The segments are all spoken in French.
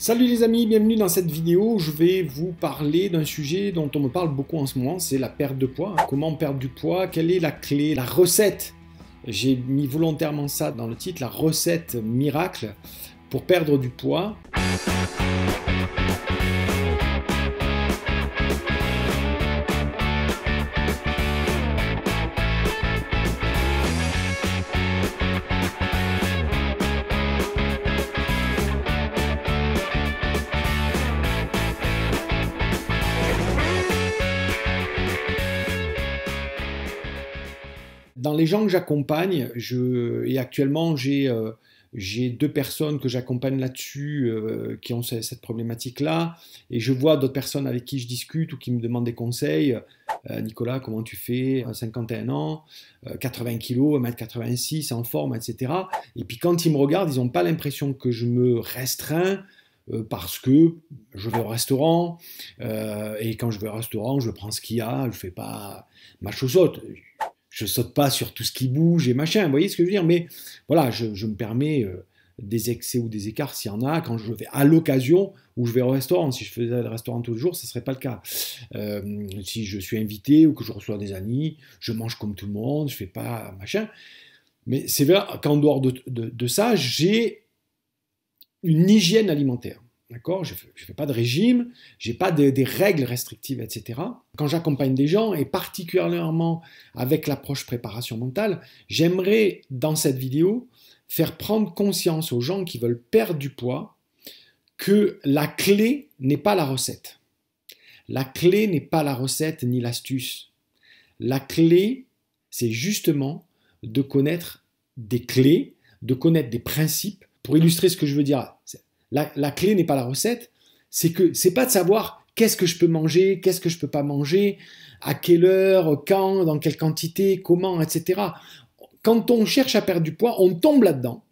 Salut les amis, bienvenue dans cette vidéo. Je vais vous parler d'un sujet dont on me parle beaucoup en ce moment, c'est la perte de poids. Comment perdre du poids Quelle est la clé, la recette J'ai mis volontairement ça dans le titre, la recette miracle pour perdre du poids. dans les gens que j'accompagne, et actuellement euh, j'ai deux personnes que j'accompagne là-dessus euh, qui ont cette, problématique-là, et je vois d'autres personnes avec qui je discute ou qui me demandent des conseils. Euh, Nicolas, comment tu fais 51 ans, 80 kilos, 1m86, en forme, etc. Et puis quand ils me regardent, ils n'ont pas l'impression que je me restreins parce que je vais au restaurant, et quand je vais au restaurant, je prends ce qu'il y a, je ne fais pas ma chaussotte je saute pas sur tout ce qui bouge et machin, vous voyez ce que je veux dire Mais voilà, je, me permets euh, des excès ou des écarts s'il y en a, quand je vais à l'occasion où je vais au restaurant. Si je faisais le restaurant tous les jours, ce ne serait pas le cas. Euh, si je suis invité ou que je reçois des amis, je mange comme tout le monde, je fais pas machin. Mais c'est vrai qu'en dehors de ça, j'ai une hygiène alimentaire. D'accord Je ne fais, pas de régime, j'ai pas des règles restrictives, etc. Quand j'accompagne des gens, et particulièrement avec l'approche préparation mentale, j'aimerais, dans cette vidéo, faire prendre conscience aux gens qui veulent perdre du poids que la clé n'est pas la recette. La clé n'est pas la recette ni l'astuce. La clé, c'est justement de connaître des clés, de connaître des principes. Pour illustrer ce que je veux dire, la, clé n'est pas la recette, c'est que c'est pas de savoir qu'est-ce que je peux manger, qu'est-ce que je peux pas manger, à quelle heure, quand, dans quelle quantité, comment, etc. Quand on cherche à perdre du poids, on tombe là-dedans.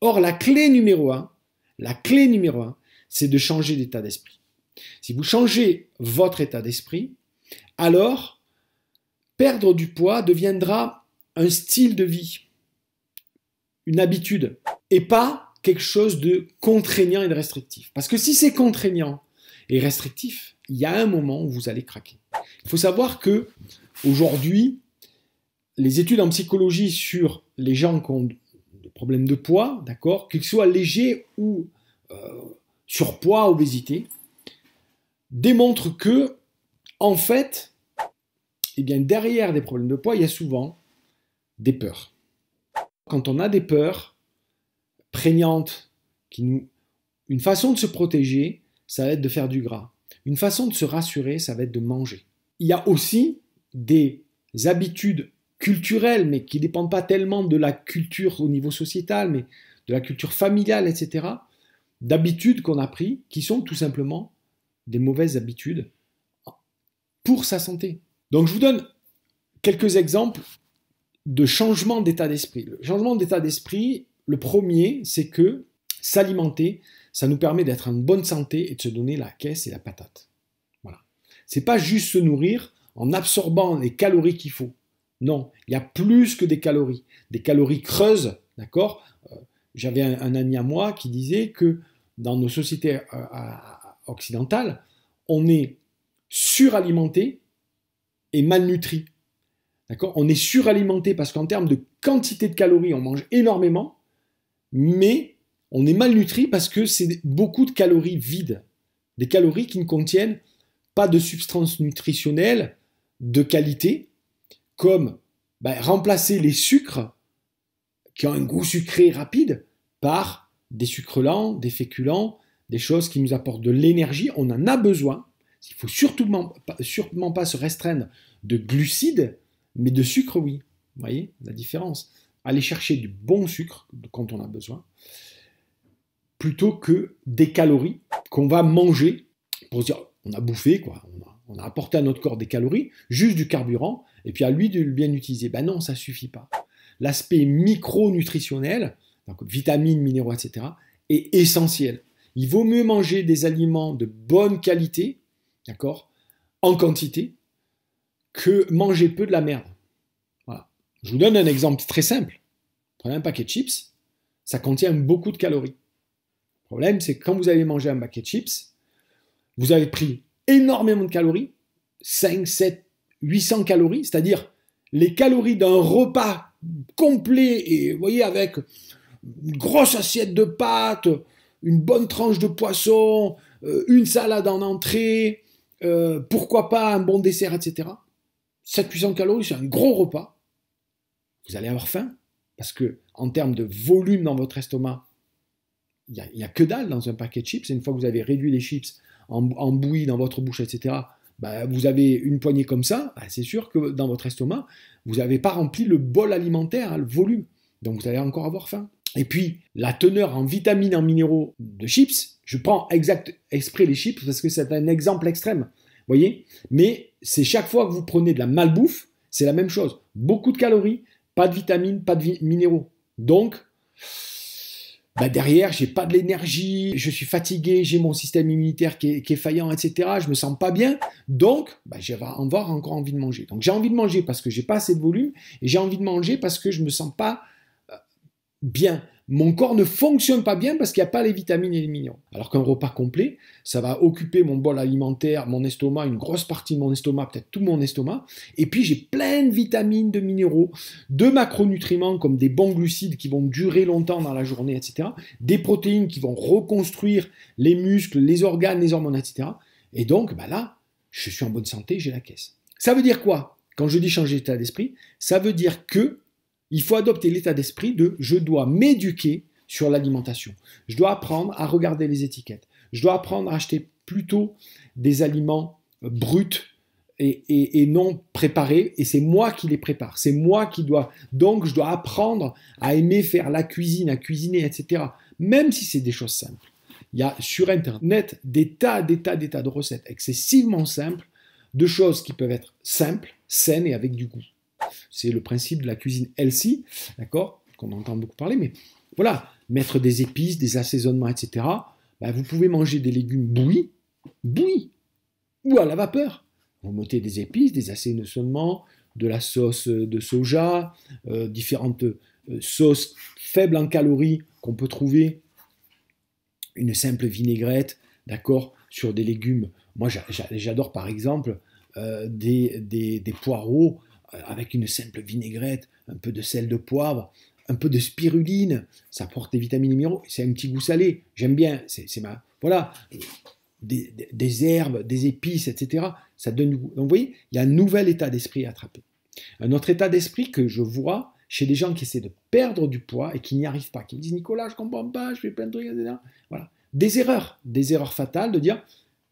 Or, la clé numéro un, la clé numéro un, c'est de changer d'état d'esprit. Si vous changez votre état d'esprit, alors perdre du poids deviendra un style de vie, une habitude, et pas quelque chose de contraignant et de restrictif. Parce que si c'est contraignant et restrictif, il y a un moment où vous allez craquer. Il faut savoir que aujourd'hui, les études en psychologie sur les gens qui ont des problèmes de poids, d'accord, qu'ils soient légers ou euh, surpoids, obésité, démontrent que, en fait, eh bien, derrière des problèmes de poids, il y a souvent des peurs. Quand on a des peurs, prégnante, qui nous... une façon de se protéger, ça va être de faire du gras. Une façon de se rassurer, ça va être de manger. Il y a aussi des habitudes culturelles, mais qui ne dépendent pas tellement de la culture au niveau sociétal, mais de la culture familiale, etc., d'habitudes qu'on a pris, qui sont tout simplement des mauvaises habitudes pour sa santé. Donc je vous donne quelques exemples de changement d'état d'esprit. Le changement d'état d'esprit, le premier, c'est que s'alimenter, ça nous permet d'être en bonne santé et de se donner la caisse et la patate. Voilà. C'est pas juste se nourrir en absorbant les calories qu'il faut. Non, il y a plus que des calories, des calories creuses, d'accord euh, J'avais un, ami à moi qui disait que dans nos sociétés euh, occidentales, on est suralimenté et malnutri. D'accord On est suralimenté parce qu'en termes de quantité de calories, on mange énormément, mais on est malnutri parce que c'est beaucoup de calories vides, des calories qui ne contiennent pas de substances nutritionnelles de qualité, comme ben, remplacer les sucres qui ont un goût sucré rapide par des sucres lents, des féculents, des choses qui nous apportent de l'énergie. On en a besoin. Il faut surtout pas se restreindre de glucides, mais de sucre, oui. Vous voyez la différence aller chercher du bon sucre quand on a besoin, plutôt que des calories qu'on va manger pour dire on a bouffé, quoi, on a, apporté à notre corps des calories, juste du carburant, et puis à lui de le bien utiliser. Ben non, ça suffit pas. L'aspect micronutritionnel, donc vitamines, minéraux, etc., est essentiel. Il vaut mieux manger des aliments de bonne qualité, d'accord, en quantité, que manger peu de la merde. Je vous donne un exemple très simple. Prenez un paquet de chips, ça contient beaucoup de calories. Le problème, c'est que quand vous avez mangé un paquet de chips, vous avez pris énormément de calories, 5, 7, 800 calories, c'est-à-dire les calories d'un repas complet et vous voyez avec une grosse assiette de pâtes, une bonne tranche de poisson, euh, une salade en entrée, euh, pourquoi pas un bon dessert, etc. 800 calories, c'est un gros repas vous allez avoir faim, parce que en termes de volume dans votre estomac, il n'y a, que dalle dans un paquet de chips. Et une fois que vous avez réduit les chips en, bouillie dans votre bouche, etc., bah, vous avez une poignée comme ça, bah, c'est sûr que dans votre estomac, vous n'avez pas rempli le bol alimentaire, hein, le volume. Donc vous allez encore avoir faim. Et puis, la teneur en vitamines, en minéraux de chips, je prends exact, exprès les chips parce que c'est un exemple extrême, voyez Mais c'est chaque fois que vous prenez de la malbouffe, c'est la même chose. Beaucoup de calories, pas de vitamines, pas de minéraux. Donc, derrière, bah, derrière, j'ai pas de l'énergie, je suis fatigué, j'ai mon système immunitaire qui est, faillant, etc. Je me sens pas bien, donc bah, j'ai encore, envie de manger. Donc j'ai envie de manger parce que j'ai pas assez de volume, et j'ai envie de manger parce que je me sens pas euh, bien mon corps ne fonctionne pas bien parce qu'il n'y a pas les vitamines et les minéraux. Alors qu'un repas complet, ça va occuper mon bol alimentaire, mon estomac, une grosse partie de mon estomac, peut-être tout mon estomac. Et puis j'ai plein de vitamines, de minéraux, de macronutriments comme des bons glucides qui vont durer longtemps dans la journée, etc. Des protéines qui vont reconstruire les muscles, les organes, les hormones, etc. Et donc, bah là, je suis en bonne santé, j'ai la caisse. Ça veut dire quoi Quand je dis changer d'état d'esprit, ça veut dire que il faut adopter l'état d'esprit de je dois m'éduquer sur l'alimentation. Je dois apprendre à regarder les étiquettes. Je dois apprendre à acheter plutôt des aliments bruts et, non préparés. Et c'est moi qui les prépare. C'est moi qui dois. Donc je dois apprendre à aimer faire la cuisine, à cuisiner, etc. Même si c'est des choses simples. Il y a sur Internet des tas, des tas, des tas de recettes excessivement simples, de choses qui peuvent être simples, saines et avec du goût. C'est le principe de la cuisine healthy, d'accord Qu'on entend beaucoup parler, mais voilà, mettre des épices, des assaisonnements, etc. Bah, vous pouvez manger des légumes bouillis, bouillis, ou à la vapeur. Vous mettez des épices, des assaisonnements, de la sauce euh, de soja, euh, différentes euh, sauces faibles en calories qu'on peut trouver, une simple vinaigrette, d'accord, sur des légumes. Moi, j'adore par exemple des, des, poireaux euh, avec une simple vinaigrette, un peu de sel de poivre, un peu de spiruline, ça apporte des vitamines et minéraux, c'est un petit goût salé, j'aime bien, c'est ma... Voilà, des, herbes, des épices, etc. Ça donne du goût. Donc vous voyez, il y a un nouvel état d'esprit à attraper. Un autre état d'esprit que je vois chez les gens qui essaient de perdre du poids et qui n'y arrivent pas, qui disent Nicolas, je comprends pas, je fais plein de trucs, etc. Voilà. Des erreurs, des erreurs fatales de dire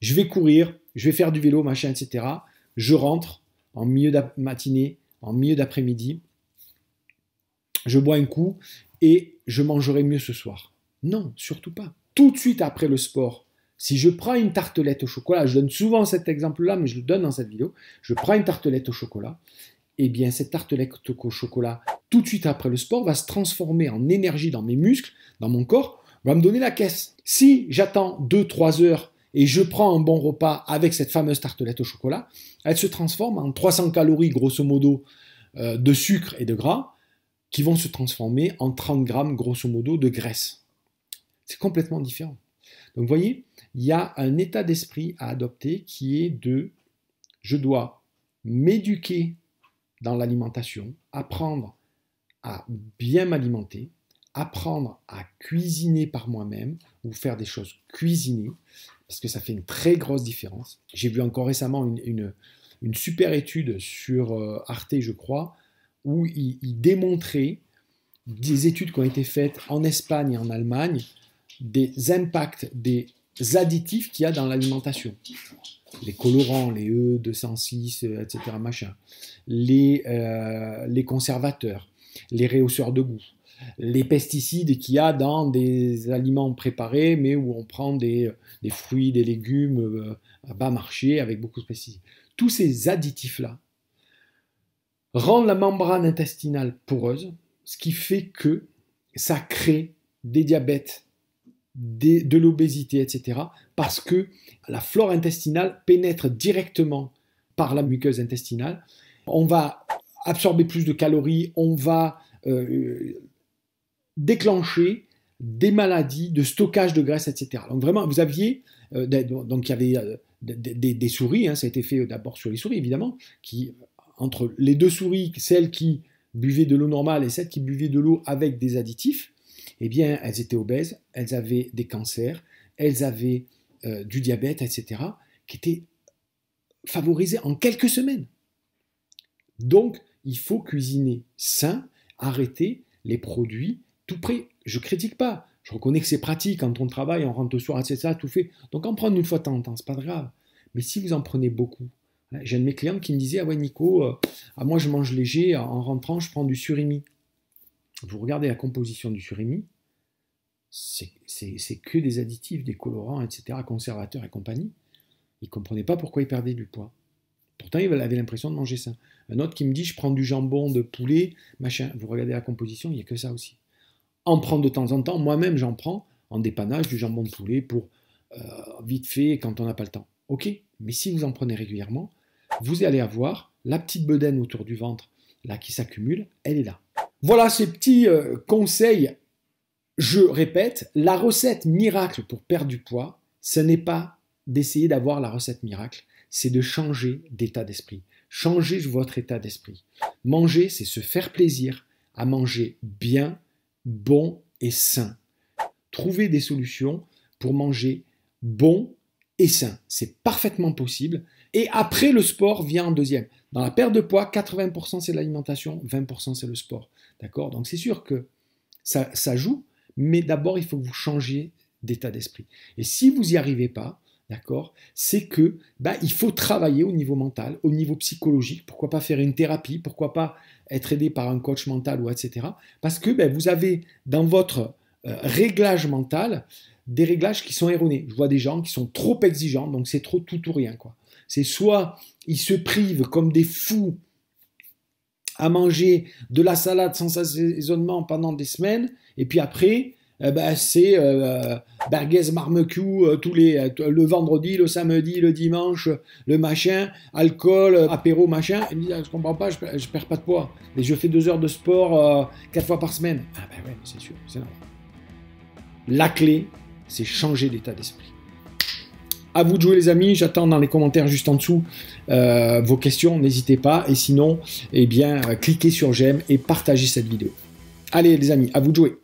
je vais courir, je vais faire du vélo, machin, etc. Je rentre, en milieu de matinée, en milieu d'après-midi. Je bois un coup et je mangerai mieux ce soir. Non, surtout pas. Tout de suite après le sport, si je prends une tartelette au chocolat, je donne souvent cet exemple-là, mais je le donne dans cette vidéo, je prends une tartelette au chocolat, et eh bien cette tartelette au chocolat, tout de suite après le sport, va se transformer en énergie dans mes muscles, dans mon corps, va me donner la caisse. Si j'attends 2-3 heures et je prends un bon repas avec cette fameuse tartelette au chocolat, elle se transforme en 300 calories grosso modo euh, de sucre et de gras qui vont se transformer en 30 grammes grosso modo de graisse. C'est complètement différent. Donc vous voyez, il y a un état d'esprit à adopter qui est de je dois m'éduquer dans l'alimentation, apprendre à bien m'alimenter, apprendre à cuisiner par moi-même ou faire des choses cuisinées parce que ça fait une très grosse différence. J'ai vu encore récemment une, super étude sur euh, Arte, je crois, où il, démontrait des études qui ont été faites en Espagne et en Allemagne des impacts des additifs qu'il y a dans l'alimentation. Les colorants, les E206, euh, etc. Machin. Les, euh, les conservateurs, les réhausseurs de goût, les pesticides qu'il y a dans des aliments préparés, mais où on prend des, fruits, des légumes euh, à bas marché avec beaucoup de pesticides. Tous ces additifs-là rendent la membrane intestinale poreuse, ce qui fait que ça crée des diabètes, de l'obésité, etc. Parce que la flore intestinale pénètre directement par la muqueuse intestinale. On va absorber plus de calories, on va euh, déclencher des maladies de stockage de graisse, etc. Donc vraiment, vous aviez, euh, donc il y avait euh, des, souris, hein, ça a été fait euh, d'abord sur les souris évidemment, qui entre les deux souris, celles qui buvaient de l'eau normale et celles qui buvaient de l'eau avec des additifs, eh bien elles étaient obèses, elles avaient des cancers, elles avaient du diabète, etc., qui étaient favorisés en quelques semaines. Donc il faut cuisiner sain, arrêter les produits tout près, je critique pas. Je reconnais que c'est pratique quand on travaille, on rentre le soir, etc., tout fait. Donc en prendre une fois de temps c'est pas grave. Mais si vous en prenez beaucoup, hein, j'ai un de mes clients qui me disait Ah ouais, Nico, euh, ah, moi je mange léger, en rentrant je prends du surimi. Vous regardez la composition du surimi, c'est que des additifs, des colorants, etc., conservateurs et compagnie. Il ne comprenait pas pourquoi ils perdait du poids. Pourtant, ils avait l'impression de manger ça. Un autre qui me dit Je prends du jambon, de poulet, machin. Vous regardez la composition, il n'y a que ça aussi en prendre de temps en temps. Moi-même, j'en prends en dépannage du jambon de poulet pour euh, vite fait quand on n'a pas le temps. Ok, mais si vous en prenez régulièrement, vous allez avoir la petite bedaine autour du ventre là qui s'accumule, elle est là. Voilà ces petits euh, conseils. Je répète, la recette miracle pour perdre du poids, ce n'est pas d'essayer d'avoir la recette miracle, c'est de changer d'état d'esprit. Changer votre état d'esprit. Manger, c'est se faire plaisir à manger bien, bon et sain. Trouver des solutions pour manger bon et sain. C'est parfaitement possible. Et après, le sport vient en deuxième. Dans la perte de poids, 80% c'est l'alimentation, 20% c'est le sport. D'accord Donc c'est sûr que ça, ça joue, mais d'abord, il faut que vous changiez d'état d'esprit. Et si vous n'y arrivez pas, d'accord C'est que bah, il faut travailler au niveau mental, au niveau psychologique. Pourquoi pas faire une thérapie Pourquoi pas être aidé par un coach mental ou etc. Parce que ben, vous avez dans votre euh, réglage mental des réglages qui sont erronés. Je vois des gens qui sont trop exigeants, donc c'est trop tout ou rien quoi. C'est soit ils se privent comme des fous à manger de la salade sans assaisonnement pendant des semaines, et puis après, eh ben, c'est euh, euh, Barguez Marmecue euh, tous les, le vendredi, le samedi, le dimanche, le machin, alcool, apéro, machin. Il me je comprends pas, je, ne perds pas de poids. mais je fais deux heures de sport quatre fois par semaine. Ah ben ouais, c'est sûr, c'est normal. La clé, c'est changer d'état d'esprit. À vous de jouer les amis, j'attends dans les commentaires juste en dessous vos questions, n'hésitez pas. Et sinon, eh bien, cliquez sur j'aime et partagez cette vidéo. Allez les amis, à vous de jouer.